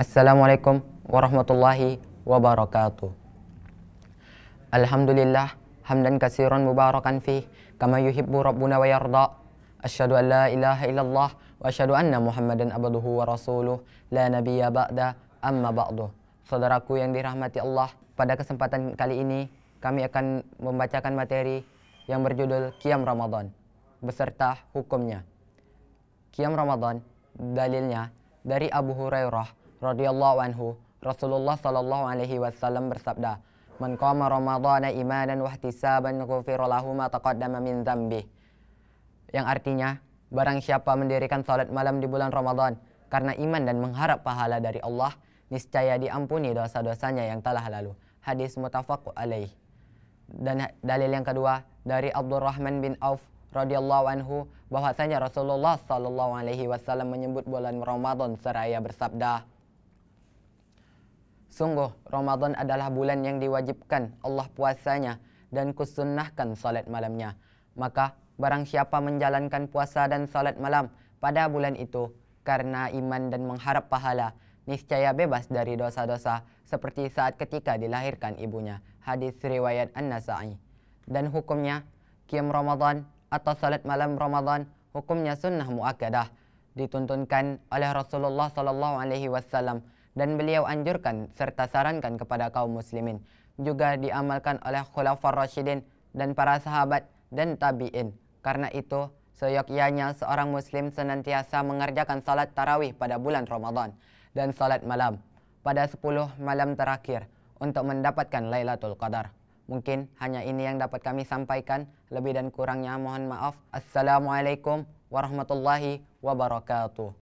Assalamualaikum warahmatullahi wabarakatuh. Alhamdulillah, hamdan kasiran mubarakan fi kama yuhibbu rabbuna wa yarda. Asyhadu an la ilaha illallah wa asyhadu anna Muhammadan abduhu wa rasuluh la nabiyya ba'da amma ba'du. Saudaraku yang dirahmati Allah, pada kesempatan kali ini kami akan membacakan materi yang berjudul Qiyam Ramadan beserta hukumnya. Qiyam Ramadan dalilnya dari Abu Hurairah radhiyallahu anhu, Rasulullah sallallahu alaihi wasallam bersabda, "Man qama Ramadhana imanan wa ihtisaban ghufira lahu ma taqaddama min dhanbi." Yang artinya, barang siapa mendirikan salat malam di bulan Ramadan karena iman dan mengharap pahala dari Allah, niscaya diampuni dosa-dosanya yang telah lalu. Hadis muttafaq alaih. Dan dalil yang kedua dari Abdurrahman bin Auf radhiyallahu anhu bahwasanya Rasulullah sallallahu alaihi wasallam menyebut bulan Ramadan seraya bersabda Sungguh, Ramadan adalah bulan yang diwajibkan Allah puasanya dan kusunnahkan salat malamnya. Maka, barang siapa menjalankan puasa dan salat malam pada bulan itu karena iman dan mengharap pahala, niscaya bebas dari dosa-dosa seperti saat ketika dilahirkan ibunya. Hadis riwayat An-Nasa'i. Dan hukumnya, Qiyam Ramadan atau salat malam Ramadan hukumnya sunnah muakkadah dituntunkan oleh Rasulullah sallallahu alaihi wasallam dan beliau anjurkan serta sarankan kepada kaum muslimin juga diamalkan oleh khulafar rasyidin dan para sahabat dan tabi'in karena itu seyogyanya seorang muslim senantiasa mengerjakan salat tarawih pada bulan Ramadan dan salat malam pada 10 malam terakhir untuk mendapatkan Lailatul Qadar mungkin hanya ini yang dapat kami sampaikan lebih dan kurangnya mohon maaf assalamualaikum warahmatullahi wabarakatuh